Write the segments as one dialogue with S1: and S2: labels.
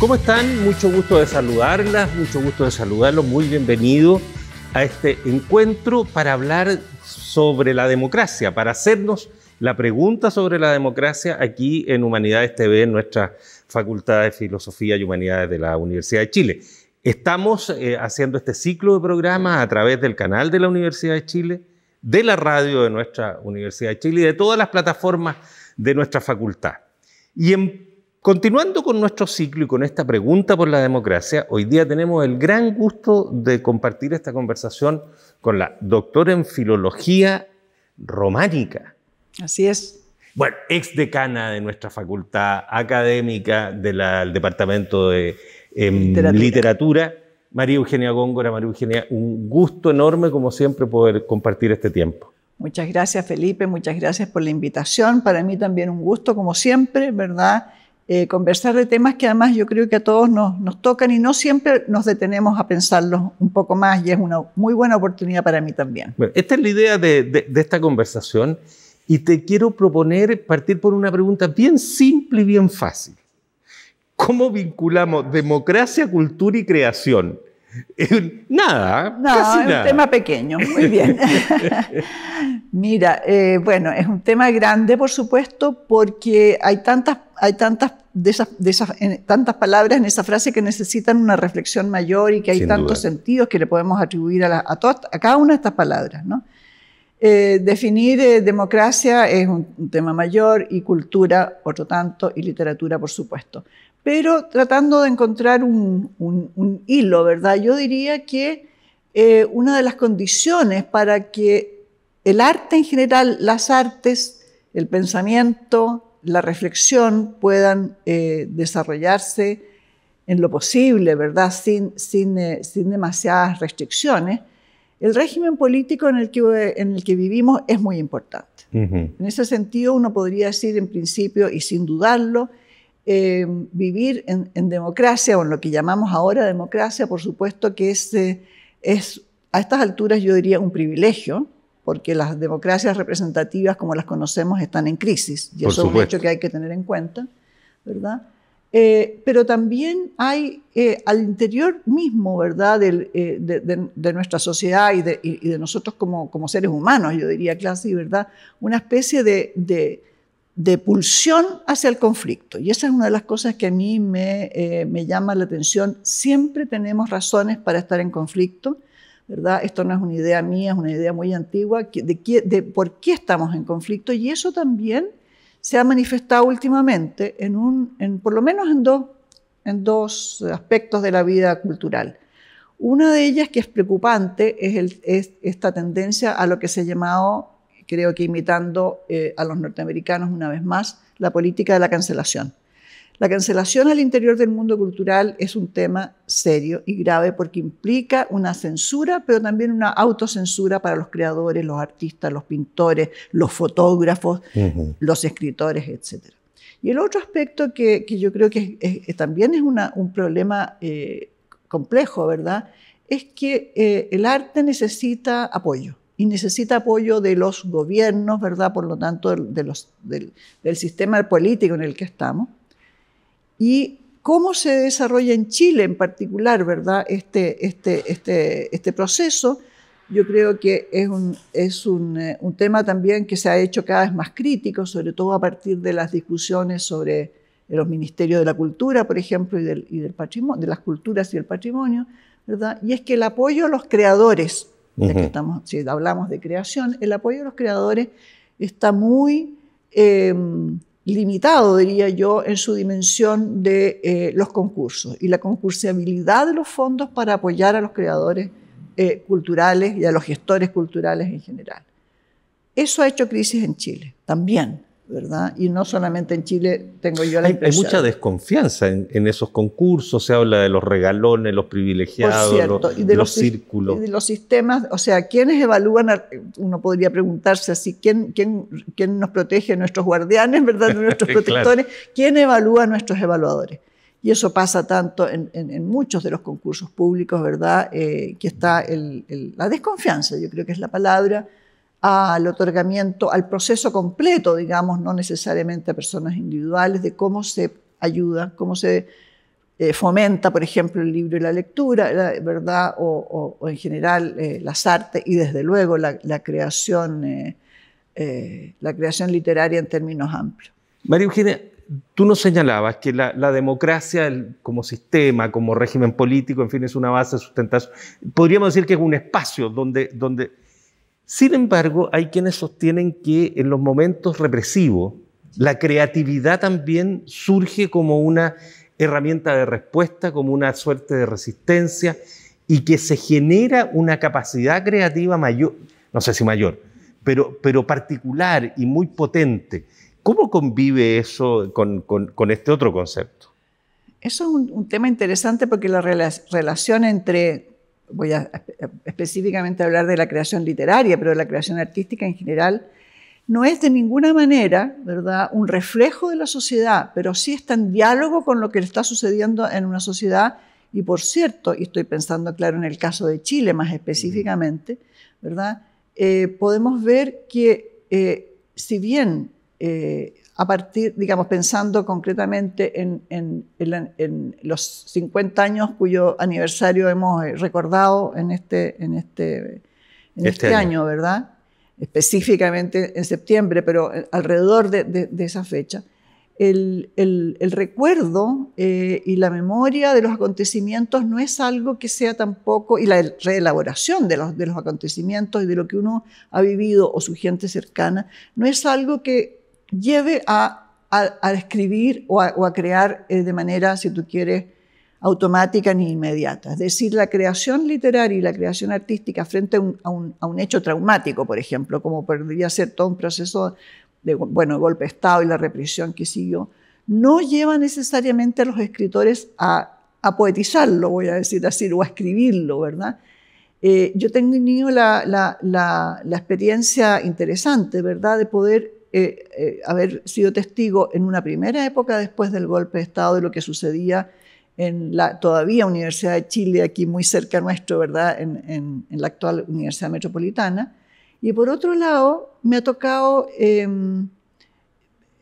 S1: ¿Cómo están? Mucho gusto de saludarlas, mucho gusto de saludarlos, muy bienvenido a este encuentro para hablar sobre la democracia, para hacernos la pregunta sobre la democracia aquí en Humanidades TV, en nuestra Facultad de Filosofía y Humanidades de la Universidad de Chile. Estamos eh, haciendo este ciclo de programas a través del canal de la Universidad de Chile, de la radio de nuestra Universidad de Chile y de todas las plataformas de nuestra facultad. Y en Continuando con nuestro ciclo y con esta pregunta por la democracia, hoy día tenemos el gran gusto de compartir esta conversación con la doctora en filología románica. Así es. Bueno, ex decana de nuestra facultad académica del Departamento de em, literatura. María Eugenia Góngora, María Eugenia, un gusto enorme como siempre poder compartir este tiempo.
S2: Muchas gracias Felipe, muchas gracias por la invitación. Para mí también un gusto como siempre, ¿verdad? Eh, conversar de temas que además yo creo que a todos nos, tocan y no siempre nos detenemos a pensarlos un poco más y es una muy buena oportunidad para mí también.
S1: esta es la idea de, de esta conversación y te quiero proponer partir por una pregunta bien simple y bien fácil. ¿Cómo vinculamos democracia, cultura y creación? Nada, es un tema
S2: pequeño, muy bien. Mira, eh, bueno, es un tema grande, por supuesto, porque hay tantas, hay tantas tantas palabras en esa frase que necesitan una reflexión mayor y que hay tantos sentidos que le podemos atribuir a, cada una de estas palabras, eh, definir eh, democracia es un, tema mayor y cultura, por lo tanto, y literatura, por supuesto pero tratando de encontrar un, hilo, Yo diría que eh, una de las condiciones para que el arte en general, las artes, el pensamiento, la reflexión puedan eh, desarrollarse en lo posible, ¿verdad? Eh, sin, demasiadas restricciones. El régimen político en el que, en el que vivimos es muy importante. En ese sentido, uno podría decir en principio, y sin dudarlo, eh, vivir en, democracia o en lo que llamamos ahora democracia, por supuesto que es, eh, es a estas alturas yo diría un privilegio, porque las democracias representativas como las conocemos están en crisis, y eso es un hecho que hay que tener en cuenta, ¿verdad? Eh, pero también hay al interior mismo, ¿verdad?, de, nuestra sociedad y de, nosotros como, como, seres humanos, yo diría, clase, ¿verdad?, una especie de, de pulsión hacia el conflicto. Y esa es una de las cosas que a mí eh, me, llama la atención. Siempre tenemos razones para estar en conflicto, ¿verdad? Esto no es una idea mía, es una idea muy antigua de, de por qué estamos en conflicto. Y eso también se ha manifestado últimamente, en un, en, por lo menos en dos, en dos aspectos de la vida cultural. Una de ellas que es preocupante es esta tendencia a lo que se ha llamado creo que imitando eh, a los norteamericanos una vez más, la política de la cancelación. La cancelación al interior del mundo cultural es un tema serio y grave porque implica una censura, pero también una autocensura para los creadores, los artistas, los pintores, los fotógrafos, los escritores, etc. Y el otro aspecto que, yo creo que también es un problema eh, complejo, ¿verdad? Es que eh, el arte necesita apoyo y necesita apoyo de los gobiernos, ¿verdad? Por lo tanto, del, sistema político en el que estamos. Y cómo se desarrolla en Chile en particular, ¿verdad? Este, este, este, este proceso, yo creo que es, un, es eh, un, tema también que se ha hecho cada vez más crítico, sobre todo a partir de las discusiones sobre eh, los ministerios de la cultura, por ejemplo, y, del, patrimonio, de las culturas y el patrimonio, ¿verdad? Y es que el apoyo a los creadores si hablamos de creación, el apoyo de los creadores está muy eh, limitado, diría yo, en su dimensión de eh, los concursos y la concursabilidad de los fondos para apoyar a los creadores eh, culturales y a los gestores culturales en general. Eso ha hecho crisis en Chile también. Y no solamente en Chile tengo yo la impresión. Hay mucha
S1: desconfianza en, esos concursos, se habla de los regalones, los privilegiados, los, de los, círculos. Y de
S2: los sistemas, o sea, ¿quiénes evalúan? uno podría preguntarse así, ¿quién, nos protege? ¿Nuestros guardianes, verdad? ¿Nuestros protectores? ¿Quién evalúa a nuestros evaluadores? Y eso pasa tanto en, muchos de los concursos públicos, ¿verdad? Eh, que está la desconfianza, yo creo que es la palabra, al otorgamiento, al proceso completo, digamos, no necesariamente a personas individuales, de cómo se ayuda, cómo se eh, fomenta, por ejemplo, el libro y la lectura, ¿verdad? O, en general eh, las artes y desde luego la, creación, eh, la creación literaria en términos amplios.
S1: María Eugenia, tú nos señalabas que la, democracia como sistema, como régimen político, en fin, es una base de sustentación. Podríamos decir que es un espacio donde, donde sin embargo, hay quienes sostienen que en los momentos represivos, la creatividad también surge como una herramienta de respuesta, como una suerte de resistencia, y que se genera una capacidad creativa mayor, no sé si mayor, pero, pero particular y muy potente. ¿Cómo convive eso con, este otro concepto?
S2: Eso es un, tema interesante porque la relación entre voy a específicamente hablar de la creación literaria, pero de la creación artística en general, no es de ninguna manera ¿verdad? un reflejo de la sociedad, pero sí está en diálogo con lo que está sucediendo en una sociedad. Y por cierto, y estoy pensando, claro, en el caso de Chile más específicamente, ¿verdad? Eh, podemos ver que eh, si bien eh, a partir, digamos, pensando concretamente en, los 50 años cuyo aniversario hemos eh, recordado en este, en este, este, este año. ¿verdad? Específicamente en septiembre, pero eh, alrededor de, esa fecha. El, recuerdo y la memoria de los acontecimientos no es algo que sea tampoco, y la reelaboración de los, de los acontecimientos y de lo que uno ha vivido o su gente cercana, no es algo que lleve a, escribir o a, crear eh, de manera, si tú quieres, automática ni inmediata. Es decir, la creación literaria y la creación artística frente a un, hecho traumático, por ejemplo, como podría ser todo un proceso de bueno, golpe de Estado y la represión que siguió, no lleva necesariamente a los escritores a, a poetizarlo, voy a decir así, o a escribirlo, ¿verdad? Eh, yo tengo tenido la, la, la experiencia interesante, ¿verdad?, de poder eh, eh, haber sido testigo en una primera época después del golpe de Estado de lo que sucedía en la todavía Universidad de Chile, aquí muy cerca nuestro, ¿verdad? En, en, la actual Universidad Metropolitana. Y por otro lado, me ha tocado em,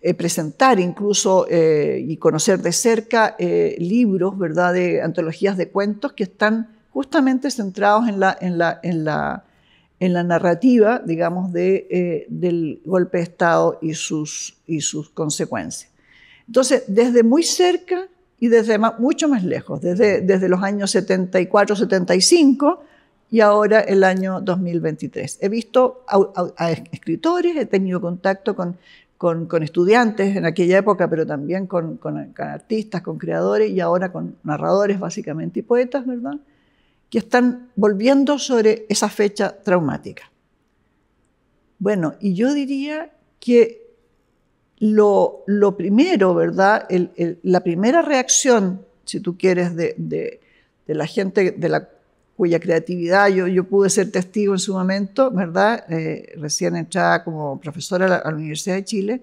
S2: eh, presentar incluso y conocer de cerca libros, ¿verdad? De antologías de cuentos que están justamente centrados en la, en la, en la en la narrativa, digamos, de, eh, del golpe de Estado y sus, y sus consecuencias. Entonces, desde muy cerca y desde mucho más lejos, desde, desde los años 74, 75 y ahora el año 2023. He visto a, escritores, he tenido contacto con, con, estudiantes en aquella época, pero también con, con, artistas, con creadores y ahora con narradores básicamente y poetas, ¿verdad? que están volviendo sobre esa fecha traumática. Bueno, y yo diría que lo, lo primero, ¿verdad? la primera reacción, si tú quieres, de, de, la gente de la, cuya creatividad yo, yo, pude ser testigo en su momento, ¿verdad? Eh, recién entrada como profesora a la, Universidad de Chile,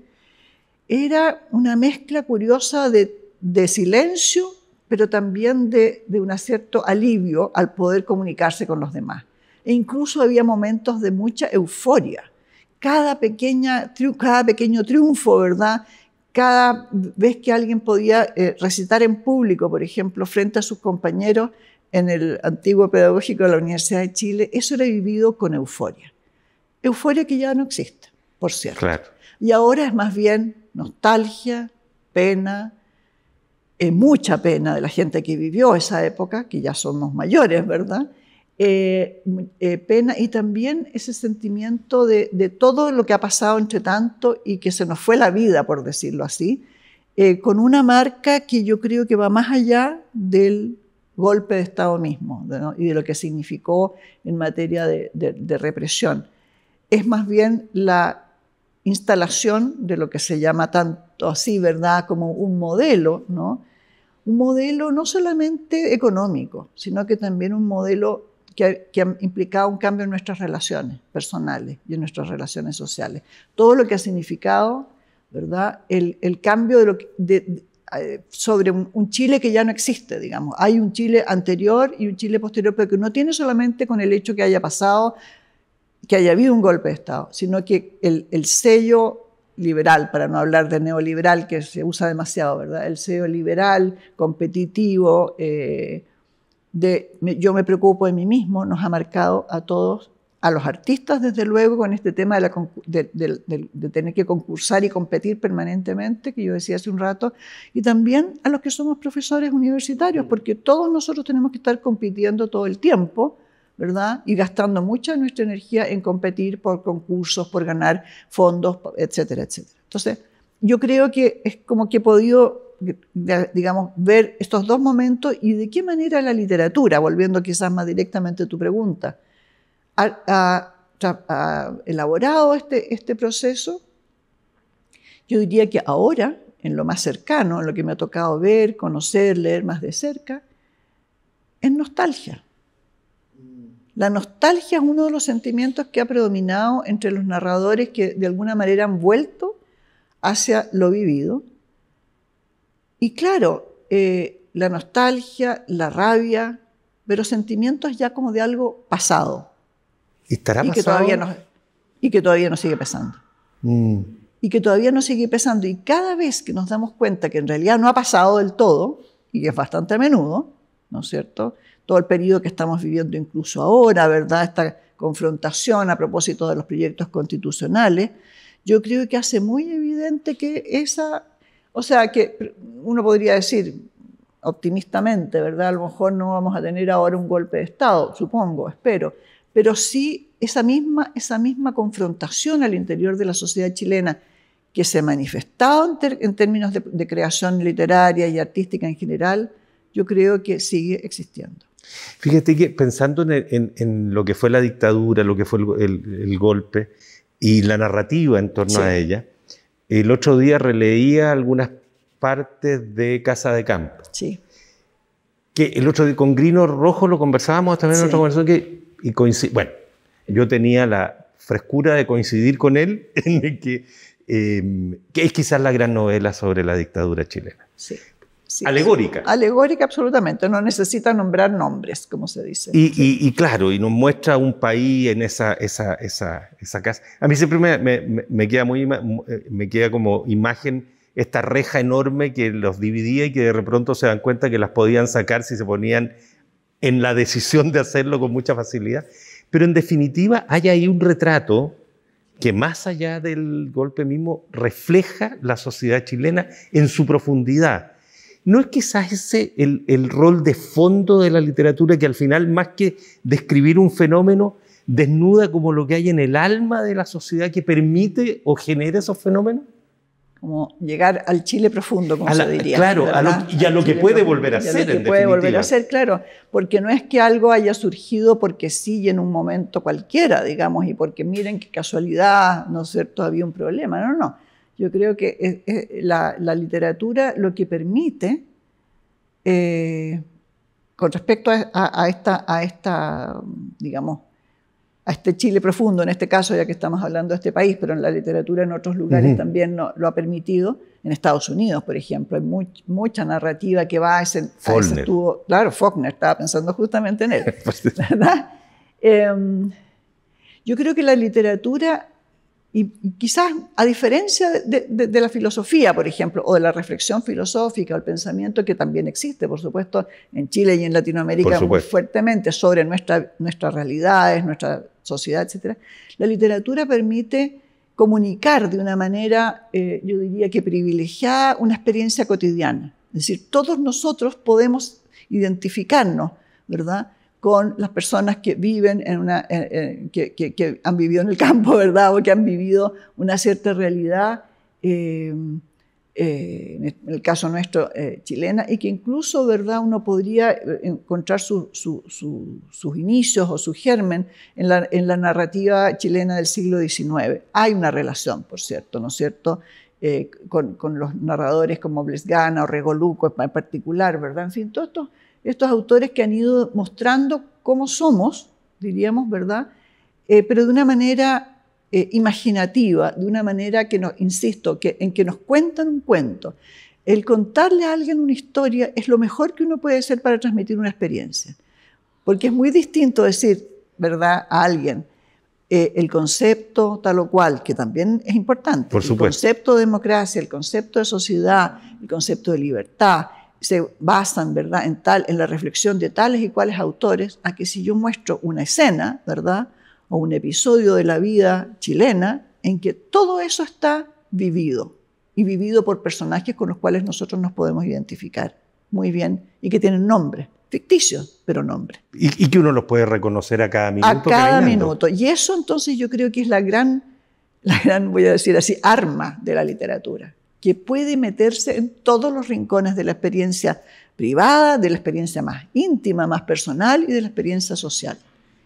S2: era una mezcla curiosa de, de silencio pero también de, un cierto alivio al poder comunicarse con los demás. E incluso había momentos de mucha euforia. Cada, pequeña, cada pequeño triunfo, ¿verdad? Cada vez que alguien podía eh, recitar en público, por ejemplo, frente a sus compañeros en el antiguo pedagógico de la Universidad de Chile, eso era vivido con euforia. Euforia que ya no existe, por cierto. Y ahora es más bien nostalgia, pena, mucha pena de la gente que vivió esa época, que ya somos mayores, ¿verdad? Eh, eh, pena y también ese sentimiento de, todo lo que ha pasado entre tanto y que se nos fue la vida, por decirlo así, eh, con una marca que yo creo que va más allá del golpe de Estado mismo y de lo que significó en materia de represión. Es más bien la instalación de lo que se llama tanto así, ¿verdad?, como un modelo, ¿no? Un modelo no solamente económico, sino que también un modelo que ha, implicado un cambio en nuestras relaciones personales y en nuestras relaciones sociales. Todo lo que ha significado, ¿verdad?, el, cambio de eh, sobre un, un, Chile que ya no existe, digamos. Hay un Chile anterior y un Chile posterior, pero que no tiene solamente con el hecho que haya pasado que haya habido un golpe de Estado, sino que el, sello liberal, para no hablar de neoliberal, que se usa demasiado, ¿verdad? El sello liberal, competitivo, eh, de yo me preocupo de mí mismo, nos ha marcado a todos, a los artistas desde luego, con este tema de, de tener que concursar y competir permanentemente, que yo decía hace un rato, y también a los que somos profesores universitarios, porque todos nosotros tenemos que estar compitiendo todo el tiempo y gastando mucha de nuestra energía en competir por concursos, por ganar fondos, etcétera, etcétera. Entonces, yo creo que es como que he podido digamos, ver estos dos momentos y de qué manera la literatura, volviendo quizás más directamente a tu pregunta, ha, elaborado este, este proceso. Yo diría que ahora, en lo más cercano, en lo que me ha tocado ver, conocer, leer más de cerca, es nostalgia. La nostalgia es uno de los sentimientos que ha predominado entre los narradores que de alguna manera han vuelto hacia lo vivido. Y claro, eh, la nostalgia, la rabia, pero sentimientos ya como de algo pasado.
S1: ¿Y estará Que todavía no,
S2: y que todavía nos sigue pesando. Mm. Y que todavía nos sigue pesando. Y cada vez que nos damos cuenta que en realidad no ha pasado del todo, y que es bastante a menudo, ¿no es cierto? todo el periodo que estamos viviendo incluso ahora, ¿verdad? Esta confrontación a propósito de los proyectos constitucionales, yo creo que hace muy evidente que esa, o sea, que uno podría decir optimistamente, ¿verdad? A lo mejor no vamos a tener ahora un golpe de Estado, supongo, espero, pero sí esa misma, esa misma confrontación al interior de la sociedad chilena que se ha manifestado en, términos de creación literaria y artística en general, yo creo que sigue existiendo.
S1: Fíjate que pensando en, lo que fue la dictadura, lo que fue el, golpe y la narrativa en torno a ella, el otro día releía algunas partes de Casa de Campo. Sí. Que el otro día con Grino Rojo lo conversábamos también en otra conversación que, y bueno, yo tenía la frescura de coincidir con él en que, em, que es quizás la gran novela sobre la dictadura chilena. Sí alegórica.
S2: Alegórica, absolutamente. No necesita nombrar nombres, como se dice.
S1: Y, claro, y nos muestra un país en esa, esa, casa. A mí siempre me, queda muy, eh, me queda como imagen esta reja enorme que los dividía y que de pronto se dan cuenta que las podían sacar si se ponían en la decisión de hacerlo con mucha facilidad. Pero en definitiva hay ahí un retrato que más allá del golpe mismo refleja la sociedad chilena en su profundidad ¿No es quizás ese el, rol de fondo de la literatura que al final, más que describir un fenómeno, desnuda como lo que hay en el alma de la sociedad que permite o genera esos fenómenos? Como llegar al Chile profundo, como se diría. Claro, lo, y a lo que puede volver a ser. lo que puede volver a ser,
S2: claro, porque no es que algo haya surgido porque sí y en un momento cualquiera, digamos, y porque miren qué casualidad, ¿no ser todavía un problema. no, no. Yo creo que la, literatura lo que permite, eh, con respecto a, esta, digamos, a este Chile profundo, en este caso, ya que estamos hablando de este país, pero en la literatura en otros lugares también lo ha permitido. En Estados Unidos, por ejemplo, hay mucha narrativa que va a ese, a Claro, Faulkner, estaba pensando justamente en él. Em, yo creo que la literatura y quizás, a diferencia de, la filosofía, por ejemplo, o de la reflexión filosófica o el pensamiento que también existe, por supuesto, en Chile y en Latinoamérica muy fuertemente sobre nuestra, nuestras realidades, nuestra sociedad, etc., la literatura permite comunicar de una manera, eh, yo diría que privilegiada, una experiencia cotidiana. Es decir, todos nosotros podemos identificarnos, ¿verdad? con las personas que viven en una, eh, eh, que, han vivido en el campo, ¿verdad? O que han vivido una cierta realidad, eh, en el caso nuestro, chilena, y que incluso, ¿verdad? Uno podría encontrar sus inicios o su germen en la, narrativa chilena del siglo XIX. Hay una relación, por cierto, ¿no es cierto? Con, con, los narradores como Blesgana o Regoluco en particular, ¿verdad? En fin, todo esto estos autores que han ido mostrando cómo somos, diríamos, ¿verdad? Eh, pero de una manera eh, imaginativa, de una manera que nos, insisto, que, en que nos cuentan un cuento. El contarle a alguien una historia es lo mejor que uno puede hacer para transmitir una experiencia, porque es muy distinto decir, ¿verdad?, a alguien. Eh, el concepto tal o cual, que también es importante. Por supuesto. El concepto de democracia, el concepto de sociedad, el concepto de libertad, se basan, ¿verdad?, en, tal, en la reflexión de tales y cuales autores, a que si yo muestro una escena, ¿verdad?, o un episodio de la vida chilena en que todo eso está vivido y vivido por personajes con los cuales nosotros nos podemos identificar muy bien y que tienen nombre, ficticio, pero nombre.
S1: Y, que uno los puede reconocer a cada minuto. A cada minuto.
S2: Y eso entonces yo creo que es la gran, la gran, voy a decir así, arma de la literatura que puede meterse en todos los rincones de la experiencia privada, de la experiencia más íntima, más personal y de la experiencia social.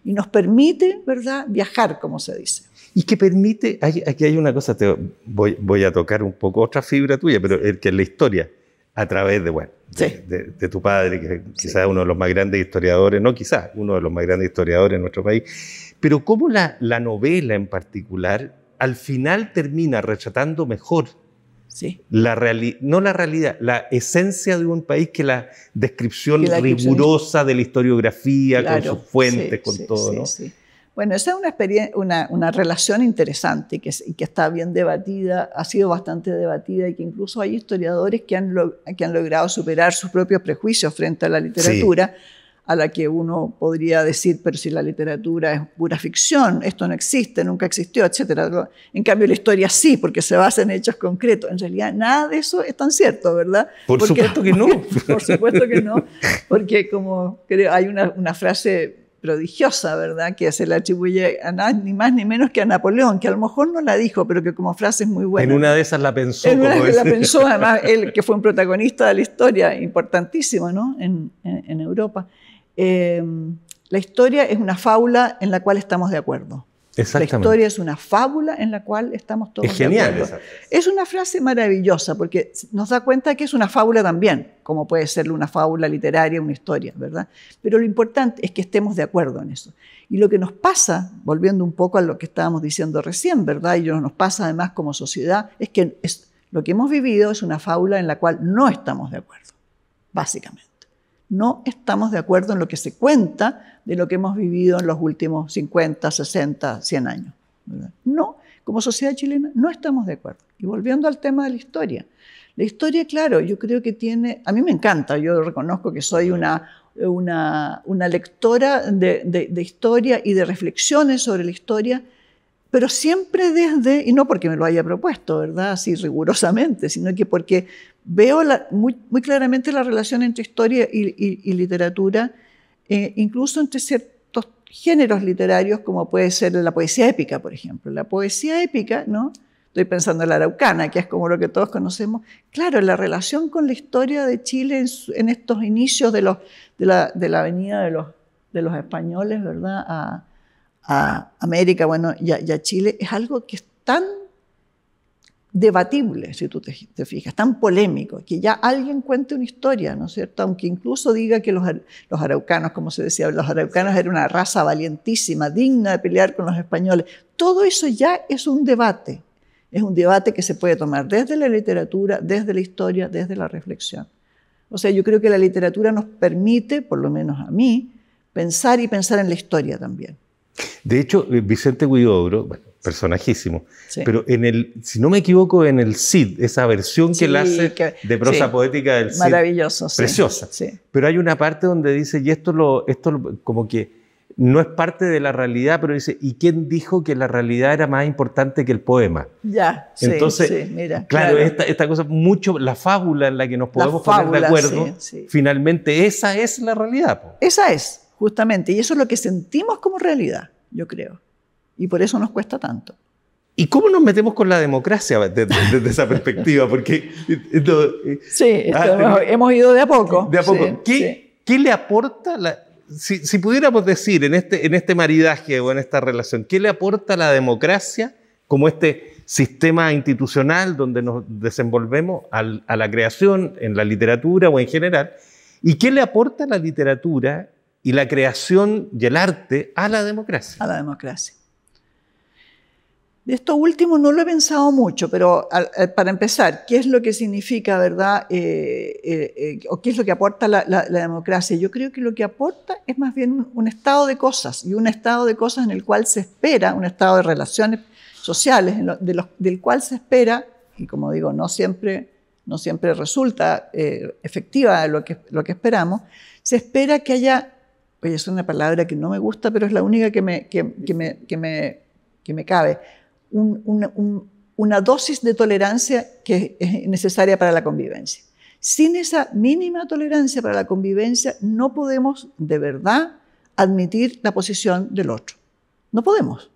S2: Y nos permite, ¿verdad?, viajar, como se dice.
S1: Y que permite, aquí hay una cosa, te voy, voy, a tocar un poco otra fibra tuya, pero el que es la historia, a través de, bueno, de, tu padre, que quizás uno de los más grandes historiadores, no quizás, uno de los más grandes historiadores en nuestro país, pero cómo la, la novela en particular al final termina retratando mejor la no la realidad, la esencia de un país que la descripción rigurosa de la historiografía, con sus fuentes, con todo. ¿no?
S2: Bueno, esa es una, una, una relación interesante que, que, está bien debatida, ha sido bastante debatida y que incluso hay historiadores que han, que han logrado superar sus propios prejuicios frente a la literatura a la que uno podría decir, pero si la literatura es pura ficción, esto no existe, nunca existió, etc. En cambio, la historia sí, porque se basa en hechos concretos. En realidad, nada de eso es tan cierto, ¿verdad? Por porque, supuesto que no. por supuesto que no, porque como hay una, frase prodigiosa, ¿verdad? Que se le atribuye a nada, ni más ni menos que a Napoleón, que a lo mejor no la dijo, pero que como frase es muy buena. En
S1: una de esas la pensó. En una de la pensó, además,
S2: él que fue un protagonista de la historia, importantísimo, ¿no? en Europa. Em, la historia es una fábula en la cual estamos de acuerdo.
S1: Exactamente. La historia
S2: es una fábula en la cual estamos todos es genial Esa Es una frase maravillosa porque nos da cuenta que es una fábula también, como puede ser una fábula literaria, una historia, ¿verdad? Pero lo importante es que estemos de acuerdo en eso. Y lo que nos pasa, volviendo un poco a lo que estábamos diciendo recién, ¿verdad? Y nos pasa además como sociedad, es que lo que hemos vivido es una fábula en la cual no estamos de acuerdo, básicamente no estamos de acuerdo en lo que se cuenta de lo que hemos vivido en los últimos 50, 60, 100 años. No, como sociedad chilena no estamos de acuerdo. Y volviendo al tema de la historia. La historia, claro, yo creo que tiene, a mí me encanta, yo reconozco que soy una, lectora de historia y de reflexiones sobre la historia, pero siempre desde, y no porque me lo haya propuesto, ¿verdad? Así rigurosamente, sino que porque veo la, muy, muy, claramente la relación entre historia y, literatura, eh, incluso entre ciertos géneros literarios, como puede ser la poesía épica, por ejemplo. La poesía épica, ¿no? Estoy pensando en la araucana, que es como lo que todos conocemos. Claro, la relación con la historia de Chile en, estos inicios de, los, de, la, venida de los, de los españoles, ¿verdad? A, a América bueno, y, a, Chile, es algo que es tan debatible, si tú te, fijas, tan polémico, que ya alguien cuente una historia, ¿no es cierto? Aunque incluso diga que los, los araucanos, como se decía, los araucanos eran una raza valientísima, digna de pelear con los españoles, todo eso ya es un debate, es un debate que se puede tomar desde la literatura, desde la historia, desde la reflexión. O sea, yo creo que la literatura nos permite, por lo menos a mí, pensar y pensar en la historia también.
S1: De hecho, eh, Vicente Guidobro, bueno, personajísimo, pero en el, si no me equivoco, en el Cid, esa versión que él hace de prosa poética del Cid. Maravilloso, Preciosa. Pero hay una parte donde dice, y esto, lo, esto como que no es parte de la realidad, pero dice, ¿y quién dijo que la realidad era más importante que el poema?
S2: Ya, Entonces, Claro, Esta,
S1: cosa, mucho, la fábula en la que nos podemos poner de acuerdo, finalmente esa es la realidad.
S2: Esa es, justamente. Y eso es lo que sentimos como realidad, yo creo. Y por eso nos cuesta tanto.
S1: ¿Y cómo nos metemos con la democracia desde, esa perspectiva? Porque. Eh, sí, ah, hemos, ido de a poco. De ¿Qué, le aporta la.? Si, pudiéramos decir este, en este, maridaje o en esta relación, ¿qué le aporta la democracia como este sistema institucional donde nos desenvolvemos a la creación, en la literatura o en general? ¿Y qué le aporta la literatura y la creación y el arte a la democracia. A la democracia.
S2: De esto último no lo he pensado mucho, pero eh, para empezar, ¿qué es lo que significa, verdad? Eh, eh, ¿O qué es lo que aporta la, democracia? Yo creo que lo que aporta es más bien un, estado de cosas y un estado de cosas en el cual se espera, un estado de relaciones sociales, del cual se espera, y como digo, no siempre, no siempre resulta efectiva lo que, lo que esperamos, se espera que haya Oye, es una palabra que no me gusta, pero es la única que me, me, me, cabe. una, dosis de tolerancia que es necesaria para la convivencia. Sin esa mínima tolerancia para la convivencia, no podemos de verdad admitir la posición del otro. No podemos.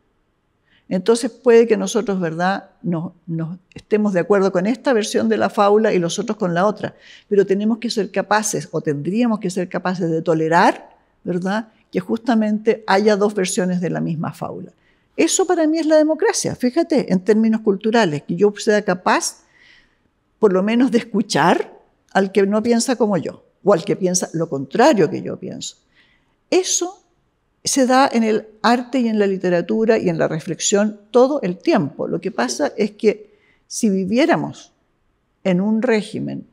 S2: Entonces puede que nosotros, ¿verdad?, nos, nos, estemos de acuerdo con esta versión de la fábula y los otros con la otra, pero tenemos que ser capaces o tendríamos que ser capaces de tolerar ¿verdad? Que justamente haya dos versiones de la misma fábula. Eso para mí es la democracia, fíjate, en términos culturales, que yo sea capaz por lo menos de escuchar al que no piensa como yo, o al que piensa lo contrario que yo pienso. Eso se da en el arte y en la literatura y en la reflexión todo el tiempo. Lo que pasa es que si viviéramos en un régimen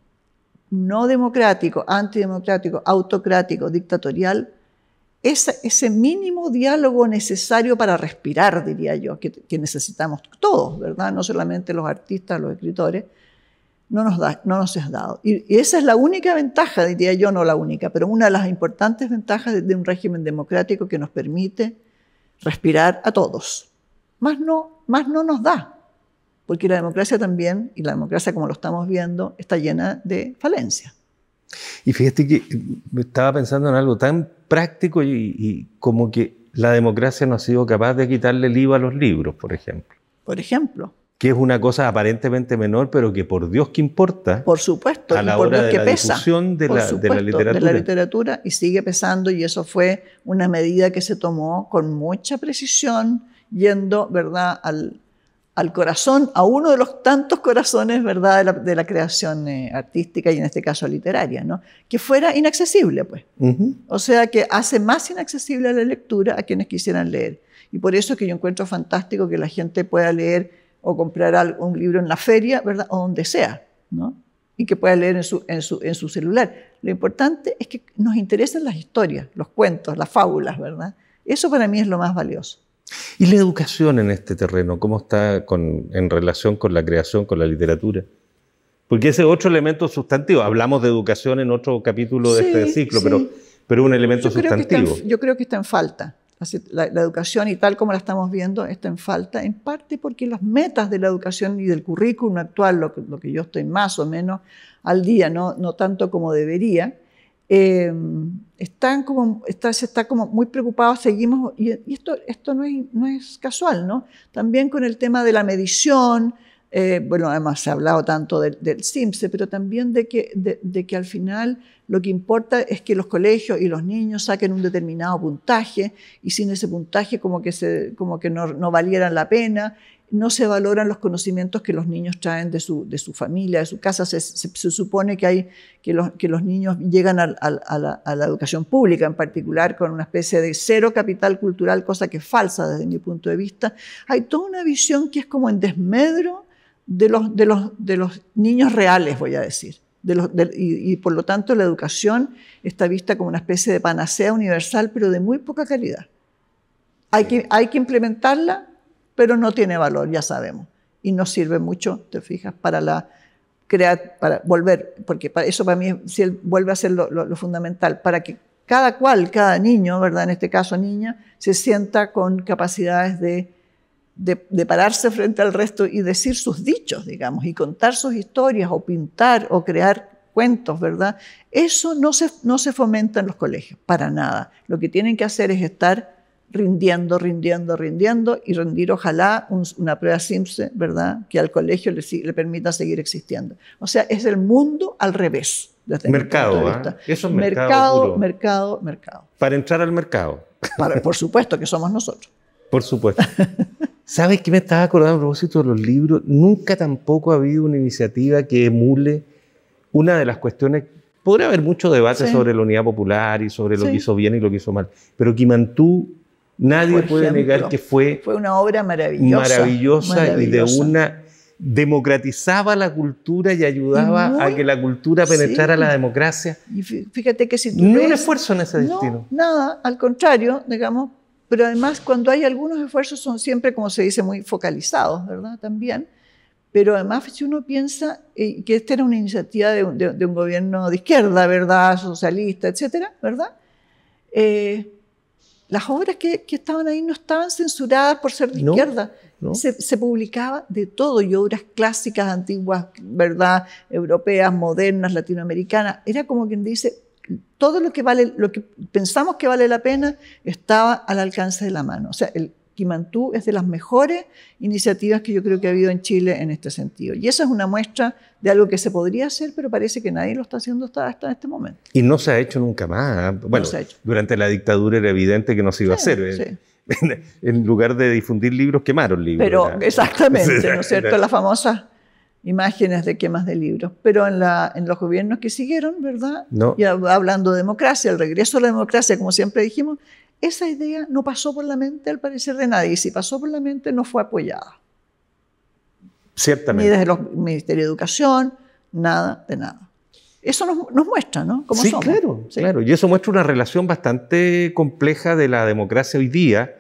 S2: no democrático, antidemocrático, autocrático, dictatorial, ese, mínimo diálogo necesario para respirar, diría yo, que, necesitamos todos, ¿verdad? No solamente los artistas, los escritores, no nos, da, no nos es dado. Y, esa es la única ventaja, diría yo, no la única, pero una de las importantes ventajas de, de un régimen democrático que nos permite respirar a todos. Más no, más no nos da, porque la democracia también, y la democracia como lo estamos viendo, está llena de falencias.
S1: Y fíjate que eh, estaba pensando en algo tan práctico y, como que la democracia no ha sido capaz de quitarle el IVA a los libros, por ejemplo.
S2: Por ejemplo.
S1: Que es una cosa aparentemente menor, pero que por Dios que importa. Por supuesto, a la hora de que la pesa. de, la, supuesto, la literatura. De la
S2: literatura y sigue pesando y eso fue una medida que se tomó con mucha precisión, yendo, ¿verdad?, al, al corazón, a uno de los tantos corazones, ¿verdad?, de la, creación eh, artística y en este caso literaria, ¿no? Que fuera inaccesible, pues. O sea, que hace más inaccesible la lectura a quienes quisieran leer. Y por eso que yo encuentro fantástico que la gente pueda leer o comprar un libro en la feria, ¿verdad?, o donde sea, Y que pueda leer en su, en su, en su celular. Lo importante es que nos interesen las historias, los cuentos, las fábulas, ¿verdad? Eso para mí es lo más valioso.
S1: ¿Y la educación en este terreno? ¿Cómo está en relación con la creación, con la literatura? Porque ese es otro elemento sustantivo. Hablamos de educación en otro capítulo de este ciclo, pero, pero un elemento sustantivo.
S2: yo creo que está en falta. La, educación y tal como la estamos viendo está en falta, en parte porque las metas de la educación y del currículum actual, lo que, yo estoy más o menos al día, no, tanto como debería, eh, están como, está, se está como muy preocupados, seguimos, y, esto, esto no es, no, es, casual, ¿no? También con el tema de la medición, eh, bueno, además se ha hablado tanto del SIMSE, pero también de que, de, que al final lo que importa es que los colegios y los niños saquen un determinado puntaje y sin ese puntaje como que, se, como que no, no valieran la pena no se valoran los conocimientos que los niños traen de su, de su familia, de su casa. Se, supone que, hay, que, los, que los niños llegan a, la, educación pública, en particular, con una especie de cero capital cultural, cosa que es falsa desde mi punto de vista. Hay toda una visión que es como en desmedro de los, de los, de los niños reales, voy a decir. y, y, por lo tanto la educación está vista como una especie de panacea universal, pero de muy poca calidad. Hay que, hay que implementarla pero no tiene valor, ya sabemos. Y no sirve mucho, te fijas, para la crear, para volver, porque eso para mí vuelve a ser lo, fundamental, para que cada cual, cada niño, ¿verdad? En este caso niña, se sienta con capacidades de, de, pararse frente al resto y decir sus dichos, digamos, y contar sus historias o pintar o crear cuentos, ¿verdad? Eso no se, no se fomenta en los colegios, para nada. Lo que tienen que hacer es estar rindiendo, rindiendo, rindiendo y rendir ojalá una prueba simple, ¿verdad? Que al colegio le, permita seguir existiendo. O sea, es el mundo al revés. mercado, Eso ¿ah? es mercado. Mercado, mercado,
S1: mercado. Para entrar al mercado. por supuesto que somos nosotros. Por supuesto. ¿Sabes qué me estaba acordando a propósito de los libros? Nunca tampoco ha habido una iniciativa que emule una de las cuestiones podría haber mucho debate sobre la unidad popular y sobre lo que hizo bien y lo que hizo mal, pero Kimantú Nadie puede negar que fue, fue
S2: una obra maravillosa, maravillosa, y de una
S1: democratizaba la cultura y ayudaba a que la cultura penetrara la democracia.
S2: Y fíjate que si tú no un esfuerzo
S1: en ese no, destino.
S2: Nada, al contrario, digamos, pero además cuando hay algunos esfuerzos son siempre, como se dice, muy focalizados, ¿verdad? También. Pero además, si uno piensa eh, que esta era una iniciativa de un, gobierno de izquierda, ¿verdad? Socialista, etcétera, ¿verdad? Eh, las obras que, estaban ahí no estaban censuradas por ser de izquierda. Se, se, publicaba de todo, y obras clásicas, antiguas, ¿verdad? Europeas, modernas, latinoamericanas. Era como quien dice, todo lo que, vale, lo que pensamos que vale la pena estaba al alcance de la mano. O sea, el, Quimantú es de las mejores iniciativas que yo creo que ha habido en Chile en este sentido. Y esa es una muestra de algo que se podría hacer, pero parece que nadie lo está haciendo hasta, este momento.
S1: Y no se ha hecho nunca más. ¿eh? Bueno, durante la dictadura era evidente que no se iba a hacer. ¿eh? en lugar de difundir libros, quemaron libros. Pero, ¿eh? exactamente, ¿no es cierto? Las
S2: famosas imágenes de quemas de libros. Pero en, los gobiernos que siguieron, ¿verdad? No. hablando de democracia, el regreso a la democracia, como siempre dijimos, esa idea no pasó por la mente, al parecer, de nadie. Y Si pasó por la mente, no fue apoyada.
S1: Ciertamente. Ni desde el
S2: Ministerio de Educación, nada de nada. Eso nos, muestra, ¿no? Cómo sí, Claro,
S1: sí, claro. Y eso muestra una relación bastante compleja de la democracia hoy día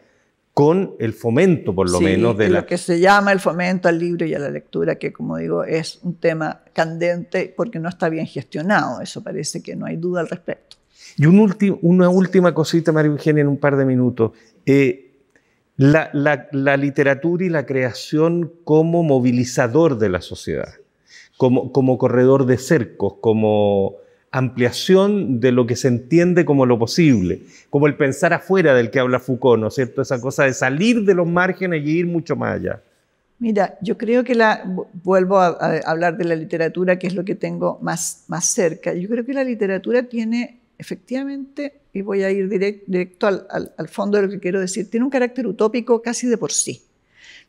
S1: con el fomento, por lo menos, de la... lo que
S2: se llama el fomento al libro y a la lectura, que como digo es un tema candente porque no está bien gestionado, eso parece que no hay duda al respecto.
S1: Y una última cosita, María Eugenia, en un par de minutos. Eh, la, literatura y la creación como movilizador de la sociedad, como, como corredor de cercos, como ampliación de lo que se entiende como lo posible, como el pensar afuera del que habla Foucault, ¿no es cierto? Esa cosa de salir de los márgenes y ir mucho más allá.
S2: Mira, yo creo que la, vuelvo a, a hablar de la literatura, que es lo que tengo más, más cerca. Yo creo que la literatura tiene efectivamente, y voy a ir directo al, fondo de lo que quiero decir, tiene un carácter utópico casi de por sí.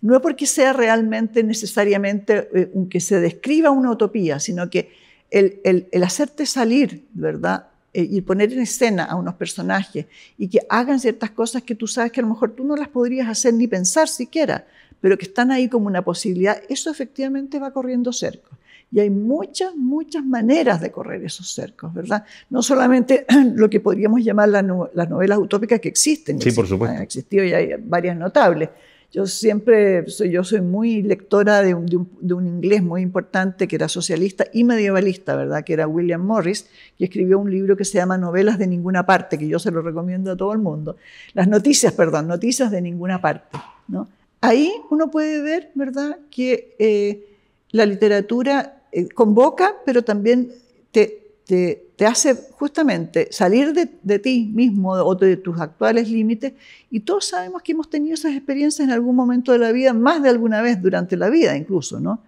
S2: No es porque sea realmente necesariamente eh, que se describa una utopía, sino que el, hacerte salir, ¿verdad? Eh, y poner en escena a unos personajes y que hagan ciertas cosas que tú sabes que a lo mejor tú no las podrías hacer ni pensar siquiera, pero que están ahí como una posibilidad, eso efectivamente va corriendo cerco. Y hay muchas, muchas maneras de correr esos cercos, ¿verdad? No solamente lo que podríamos llamar las novelas utópicas que existen. Sí, por supuesto. Han existido y hay varias notables. Yo siempre, soy, yo soy muy lectora de un, inglés muy importante que era socialista y medievalista, ¿verdad? Que era William Morris, que escribió un libro que se llama Novelas de ninguna parte, que yo se lo recomiendo a todo el mundo. Las noticias, perdón, noticias de ninguna parte, ¿no? Ahí uno puede ver, ¿verdad?, que eh, la literatura eh, convoca, pero también te, te, te, hace justamente salir de, de ti mismo o de tus actuales límites. Y todos sabemos que hemos tenido esas experiencias en algún momento de la vida, más de alguna vez durante la vida incluso, ¿no?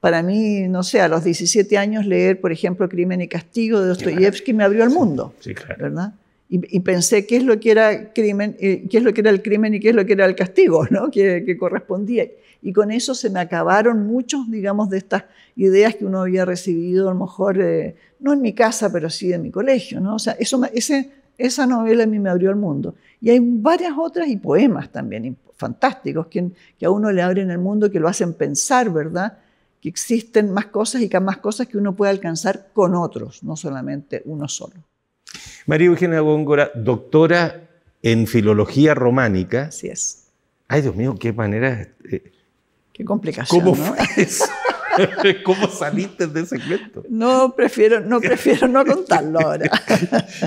S2: Para mí, no sé, a los 17 años leer, por ejemplo, Crimen y Castigo de Dostoyevsky me abrió al mundo, ¿verdad? Y, y, pensé qué es lo que era crimen, eh, qué es lo que era el crimen y qué es lo que era el castigo, ¿no? Que, que correspondía y con eso se me acabaron muchos, digamos, de estas ideas que uno había recibido, a lo mejor, eh, no en mi casa, pero sí en mi colegio, ¿no? O sea, esa novela a mí me abrió el mundo. Y hay varias otras y poemas también fantásticos que, a uno le abren el mundo, que lo hacen pensar, ¿verdad? Que existen más cosas y que más cosas que uno puede alcanzar con otros, no solamente uno solo.
S1: María Eugenia Góngora, doctora en filología románica. Así es. Ay, Dios mío, qué manera. Eh,
S2: Qué complicación. ¿Cómo ¿no? fue eso? ¿Cómo saliste de ese cuento? No, prefiero no, prefiero no contarlo ahora.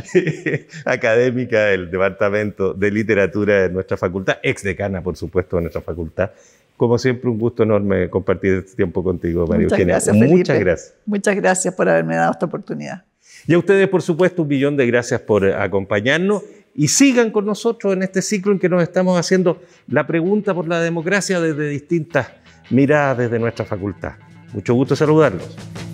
S1: Académica del Departamento de Literatura de nuestra facultad, exdecana, por supuesto, de nuestra facultad. Como siempre, un gusto enorme compartir este tiempo contigo, María Muchas Gracias, Muchas gracias.
S2: Muchas gracias por haberme dado esta oportunidad.
S1: Y a ustedes, por supuesto, un millón de gracias por acompañarnos y sigan con nosotros en este ciclo en que nos estamos haciendo la pregunta por la democracia desde distintas miradas desde nuestra facultad. Mucho gusto saludarlos.